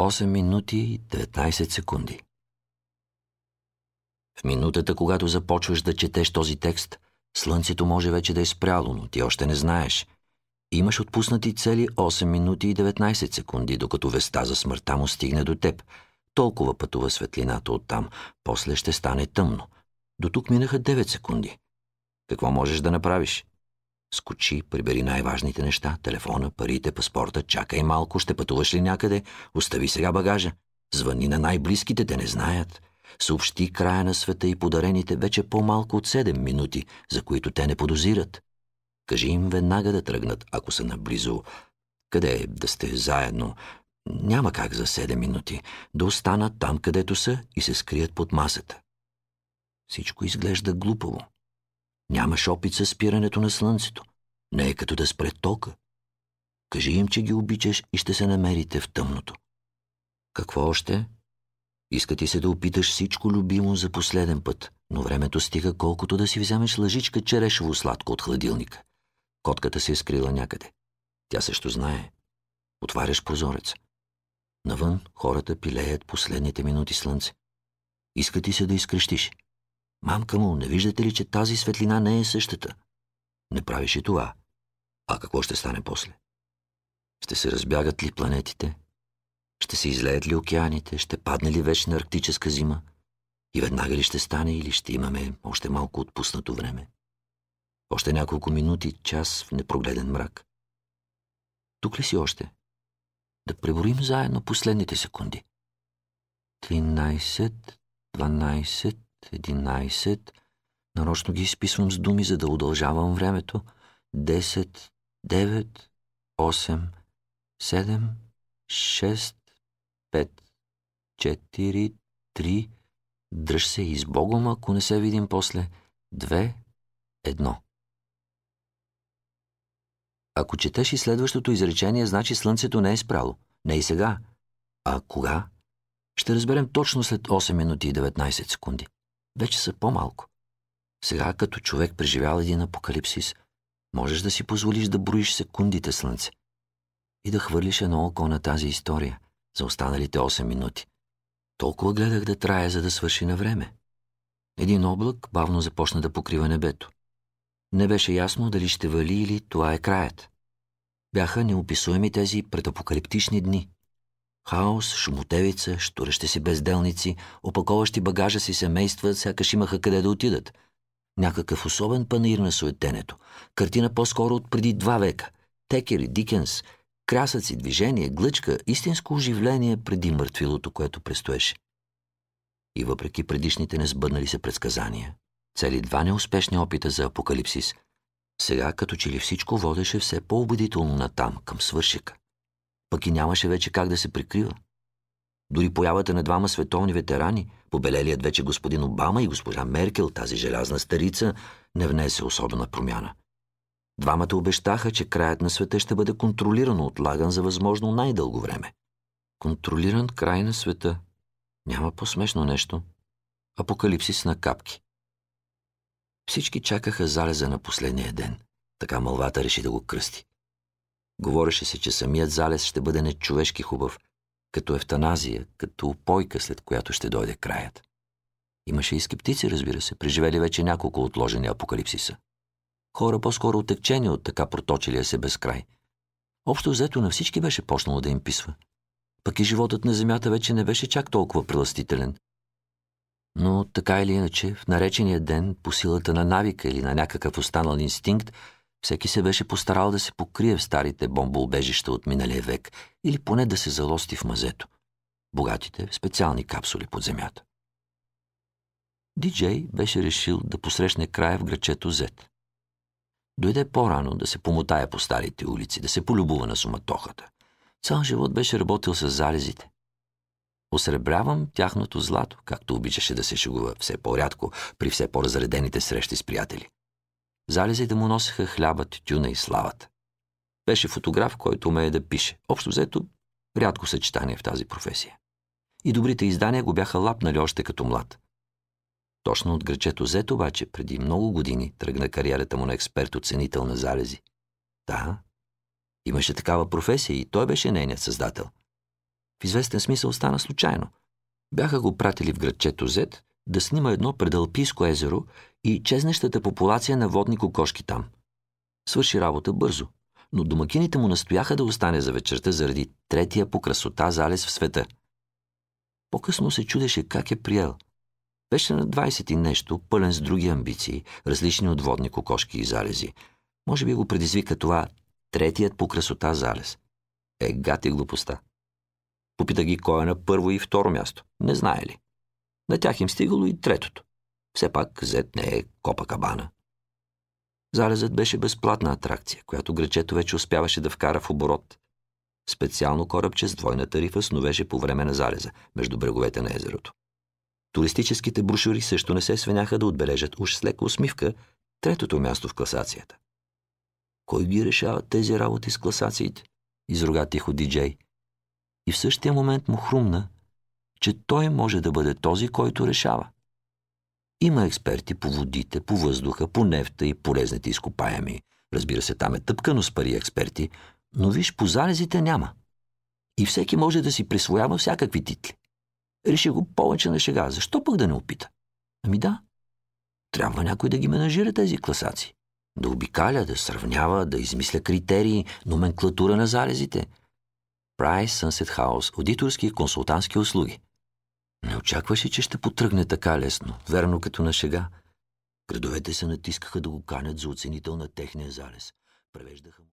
8 минути и 19 секунди. В минутата, когато започваш да четеш този текст, слънцето може вече да е спряло, но ти още не знаеш. Имаш отпуснати цели 8 минути и 19 секунди, докато веста за смъртта му стигне до теб. Толкова пътува светлината оттам, после ще стане тъмно. До тук минаха 9 секунди. Какво можеш да направиш? Скочи, прибери най-важните неща, телефона, парите, паспорта, чакай малко, ще пътуваш ли някъде, остави сега багажа. Звъни на най-близките, те не знаят. Съобщи края на света и подарените вече по-малко от 7 минути, за които те не подозират. Кажи им веднага да тръгнат, ако са наблизо. Къде е да сте заедно? Няма как за 7 минути. Да останат там, където са и се скрият под масата. Всичко изглежда глупаво. Нямаш опит с спирането на слънцето. Не е като да спре тока. Кажи им, че ги обичаш и ще се намерите в тъмното. Какво още? Иска ти се да опиташ всичко любимо за последен път, но времето стига колкото да си вземеш лъжичка черешево сладко от хладилника. Котката се е скрила някъде. Тя също знае. Отваряш прозорец. Навън хората пилеят последните минути слънце. Иска ти се да изкрещиш. Мамка му, не виждате ли, че тази светлина не е същата? Не правиш и това. А какво ще стане после? Ще се разбягат ли планетите? Ще се излеят ли океаните? Ще падне ли вечна арктическа зима? И веднага ли ще стане или ще имаме още малко отпуснато време? Още няколко минути, час в непрогледен мрак. Тук ли си още? Да преборим заедно последните секунди. 13, 12, 11. Нарочно ги изписвам с думи, за да удължавам времето. 10, 9, 8, 7, 6, 5, 4, 3. Дръж се и с Богом, ако не се видим после. 2, 1. Ако четеш и следващото изречение, значи слънцето не е спрало. Не и сега. А кога? Ще разберем точно след 8 минути и 19 секунди вече са по-малко. Сега, като човек преживял един апокалипсис, можеш да си позволиш да броиш секундите слънце и да хвърлиш едно око на тази история за останалите 8 минути. Толкова гледах да трае, за да свърши на време. Един облак бавно започна да покрива небето. Не беше ясно дали ще вали или това е краят. Бяха неописуеми тези предапокалиптични дни. Хаос, шумотевица, штурещи си безделници, опаковащи багажа си семейства, сякаш имаха къде да отидат. Някакъв особен панир на суетенето. Картина по-скоро от преди два века. Текери, Дикенс, красъци, движение, глъчка, истинско оживление преди мъртвилото, което престоеше. И въпреки предишните не сбъднали се предсказания, цели два неуспешни опита за апокалипсис, сега като че ли всичко водеше все по-убедително натам, към свършика пък и нямаше вече как да се прикрива. Дори появата на двама световни ветерани, побелелият вече господин Обама и госпожа Меркел, тази желязна старица, не внесе особена промяна. Двамата обещаха, че краят на света ще бъде контролирано отлаган за възможно най-дълго време. Контролиран край на света. Няма по-смешно нещо. Апокалипсис на капки. Всички чакаха залеза на последния ден. Така мълвата реши да го кръсти. Говореше се, че самият залез ще бъде нечовешки хубав, като евтаназия, като опойка, след която ще дойде краят. Имаше и скептици, разбира се, преживели вече няколко отложени апокалипсиса. Хора по-скоро отекчени от така проточилия се безкрай. Общо взето на всички беше почнало да им писва. Пък и животът на земята вече не беше чак толкова преластителен. Но така или иначе, в наречения ден, по силата на навика или на някакъв останал инстинкт, всеки се беше постарал да се покрие в старите бомбоубежища от миналия век или поне да се залости в мазето. Богатите в специални капсули под земята. Диджей беше решил да посрещне края в грачето Зет. Дойде по-рано да се помотая по старите улици, да се полюбува на суматохата. Цял живот беше работил с залезите. Осребрявам тяхното злато, както обичаше да се шегува все по-рядко при все по-разредените срещи с приятели залеза да му носеха хляба, тютюна и славата. Беше фотограф, който умее да пише. Общо взето, рядко съчетание в тази професия. И добрите издания го бяха лапнали още като млад. Точно от грачето Зет, обаче, преди много години, тръгна кариерата му на експерт-оценител на залези. Да, имаше такава професия и той беше нейният създател. В известен смисъл стана случайно. Бяха го пратили в градчето Зет да снима едно предалпийско езеро и чезнещата популация на водни кокошки там. Свърши работа бързо, но домакините му настояха да остане за вечерта заради третия по красота залез в света. По-късно се чудеше как е приел. Беше на 20 и нещо, пълен с други амбиции, различни от водни кокошки и залези. Може би го предизвика това третият по красота залез. Е, гати е глупостта. Попита ги кой е на първо и второ място. Не знае ли? На тях им стигало и третото. Все пак зет не е копа кабана. Залезът беше безплатна атракция, която гречето вече успяваше да вкара в оборот. Специално корабче с двойна тарифа сновеше по време на залеза, между бреговете на езерото. Туристическите брошури също не се свеняха да отбележат уж с лека усмивка третото място в класацията. Кой ги решава тези работи с класациите? Изруга тихо диджей. И в същия момент му хрумна, че той може да бъде този, който решава. Има експерти по водите, по въздуха, по нефта и полезните изкопаеми. Разбира се, там е тъпкано с пари експерти, но виж, по залезите няма. И всеки може да си присвоява всякакви титли. Реши го повече на шега. Защо пък да не опита? Ами да. Трябва някой да ги менажира тези класации. Да обикаля, да сравнява, да измисля критерии, номенклатура на залезите. Price Sunset House – аудиторски и консултантски услуги. Не очакваше, че ще потръгне така лесно, верно като на шега. Градовете се натискаха да го канят за оценител на техния залез. Превеждаха му.